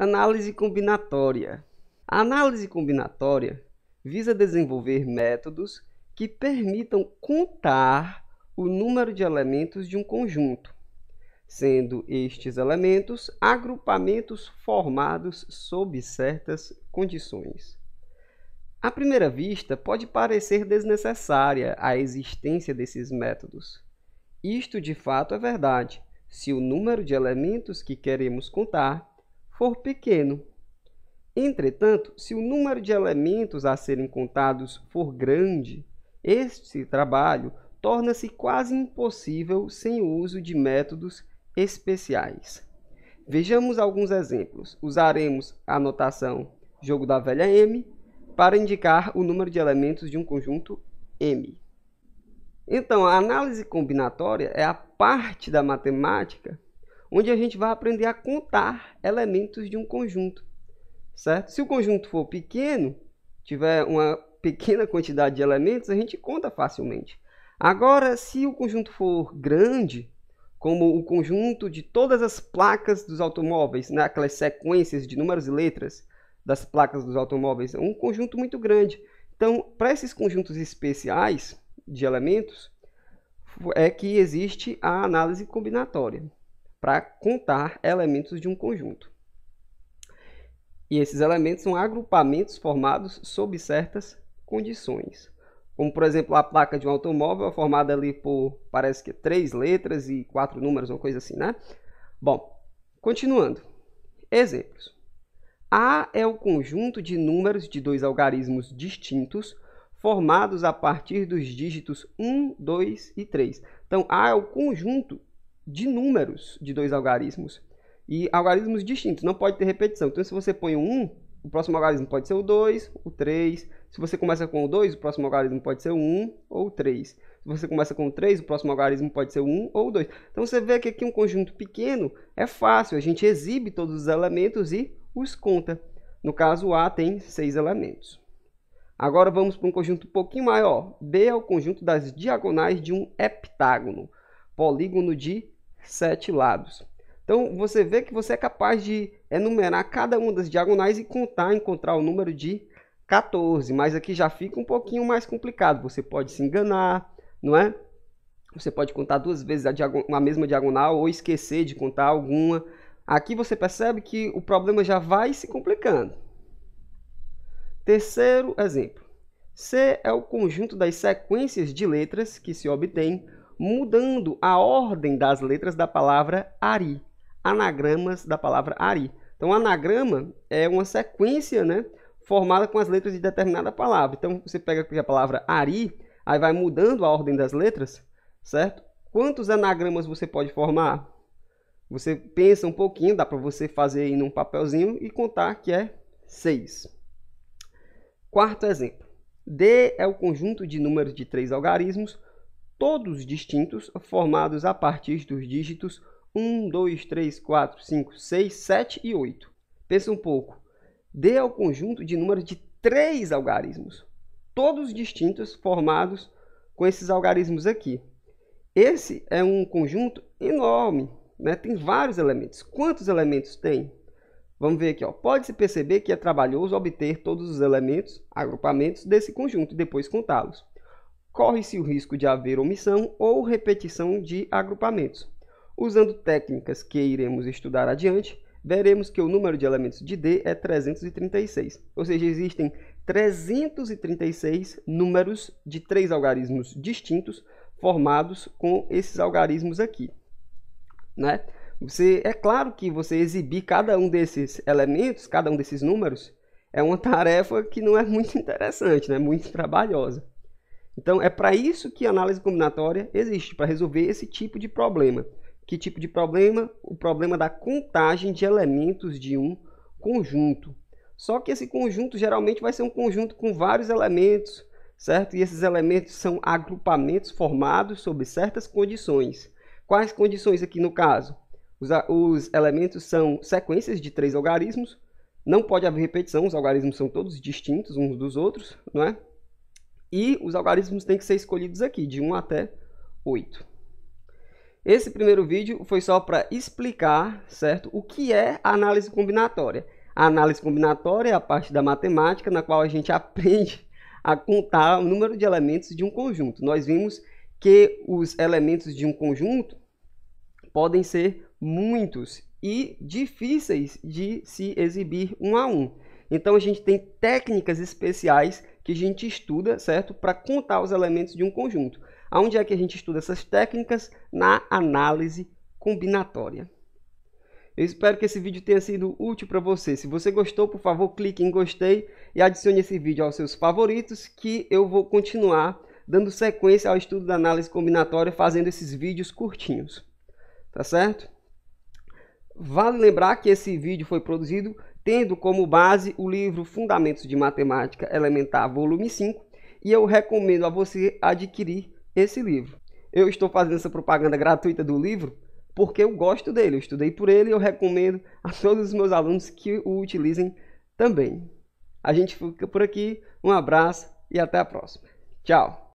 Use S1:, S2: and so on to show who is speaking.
S1: Análise combinatória. A análise combinatória visa desenvolver métodos que permitam contar o número de elementos de um conjunto, sendo estes elementos agrupamentos formados sob certas condições. À primeira vista, pode parecer desnecessária a existência desses métodos. Isto de fato é verdade, se o número de elementos que queremos contar for pequeno. Entretanto, se o número de elementos a serem contados for grande, este trabalho torna-se quase impossível sem o uso de métodos especiais. Vejamos alguns exemplos. Usaremos a notação jogo da velha M para indicar o número de elementos de um conjunto M. Então, a análise combinatória é a parte da matemática onde a gente vai aprender a contar elementos de um conjunto, certo? Se o conjunto for pequeno, tiver uma pequena quantidade de elementos, a gente conta facilmente. Agora, se o conjunto for grande, como o conjunto de todas as placas dos automóveis, né? aquelas sequências de números e letras das placas dos automóveis, é um conjunto muito grande. Então, para esses conjuntos especiais de elementos, é que existe a análise combinatória para contar elementos de um conjunto. E esses elementos são agrupamentos formados sob certas condições. Como, por exemplo, a placa de um automóvel é formada ali por, parece que, três letras e quatro números, uma coisa assim, né? Bom, continuando. Exemplos. A é o conjunto de números de dois algarismos distintos formados a partir dos dígitos 1, 2 e 3. Então, A é o conjunto de números de dois algarismos e algarismos distintos, não pode ter repetição. Então, se você põe o 1, o próximo algarismo pode ser o 2, o 3. Se você começa com o 2, o próximo algarismo pode ser o 1 ou o 3. Se você começa com o 3, o próximo algarismo pode ser o 1 ou o 2. Então, você vê que aqui um conjunto pequeno é fácil, a gente exibe todos os elementos e os conta. No caso, A tem 6 elementos. Agora vamos para um conjunto um pouquinho maior. B é o conjunto das diagonais de um heptágono, polígono de sete lados. Então você vê que você é capaz de enumerar cada uma das diagonais e contar, encontrar o número de 14, mas aqui já fica um pouquinho mais complicado, você pode se enganar, não é? Você pode contar duas vezes a, a mesma diagonal ou esquecer de contar alguma. Aqui você percebe que o problema já vai se complicando. Terceiro exemplo. C é o conjunto das sequências de letras que se obtém mudando a ordem das letras da palavra Ari. Anagramas da palavra Ari. Então, anagrama é uma sequência né, formada com as letras de determinada palavra. Então, você pega aqui a palavra Ari, aí vai mudando a ordem das letras, certo? Quantos anagramas você pode formar? Você pensa um pouquinho, dá para você fazer aí num papelzinho e contar que é 6. Quarto exemplo. D é o conjunto de números de três algarismos todos distintos, formados a partir dos dígitos 1, 2, 3, 4, 5, 6, 7 e 8. Pensa um pouco. D é o conjunto de números de três algarismos, todos distintos, formados com esses algarismos aqui. Esse é um conjunto enorme, né? tem vários elementos. Quantos elementos tem? Vamos ver aqui. Pode-se perceber que é trabalhoso obter todos os elementos, agrupamentos desse conjunto e depois contá-los corre-se o risco de haver omissão ou repetição de agrupamentos. Usando técnicas que iremos estudar adiante, veremos que o número de elementos de D é 336, ou seja, existem 336 números de três algarismos distintos formados com esses algarismos aqui. Né? Você, é claro que você exibir cada um desses elementos, cada um desses números, é uma tarefa que não é muito interessante, né? muito trabalhosa. Então, é para isso que a análise combinatória existe, para resolver esse tipo de problema. Que tipo de problema? O problema da contagem de elementos de um conjunto. Só que esse conjunto geralmente vai ser um conjunto com vários elementos, certo? E esses elementos são agrupamentos formados sob certas condições. Quais condições aqui no caso? Os, os elementos são sequências de três algarismos, não pode haver repetição, os algarismos são todos distintos uns dos outros, não é? E os algarismos têm que ser escolhidos aqui, de 1 até 8. Esse primeiro vídeo foi só para explicar, certo, o que é análise combinatória. A análise combinatória é a parte da matemática na qual a gente aprende a contar o número de elementos de um conjunto. Nós vimos que os elementos de um conjunto podem ser muitos e difíceis de se exibir um a um. Então a gente tem técnicas especiais que a gente estuda, certo? Para contar os elementos de um conjunto. Onde é que a gente estuda essas técnicas? Na análise combinatória. Eu espero que esse vídeo tenha sido útil para você. Se você gostou, por favor, clique em gostei e adicione esse vídeo aos seus favoritos que eu vou continuar dando sequência ao estudo da análise combinatória fazendo esses vídeos curtinhos. Tá certo? Vale lembrar que esse vídeo foi produzido tendo como base o livro Fundamentos de Matemática Elementar, volume 5, e eu recomendo a você adquirir esse livro. Eu estou fazendo essa propaganda gratuita do livro porque eu gosto dele, eu estudei por ele e eu recomendo a todos os meus alunos que o utilizem também. A gente fica por aqui, um abraço e até a próxima. Tchau!